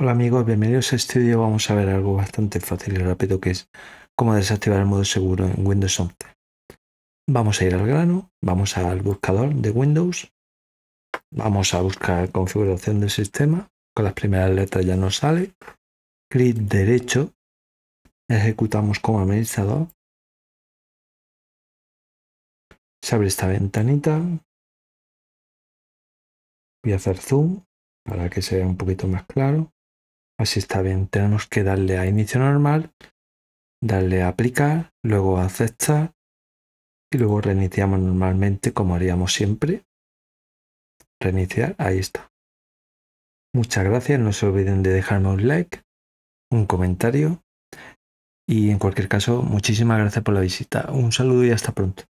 Hola amigos, bienvenidos a este vídeo. Vamos a ver algo bastante fácil y rápido que es cómo desactivar el modo seguro en Windows 11. Vamos a ir al grano, vamos al buscador de Windows, vamos a buscar configuración del sistema, con las primeras letras ya nos sale, clic derecho, ejecutamos como administrador, se abre esta ventanita, voy a hacer zoom para que se vea un poquito más claro. Así pues está bien. Tenemos que darle a inicio normal, darle a aplicar, luego a aceptar y luego reiniciamos normalmente como haríamos siempre. Reiniciar, ahí está. Muchas gracias, no se olviden de dejarme un like, un comentario y en cualquier caso, muchísimas gracias por la visita. Un saludo y hasta pronto.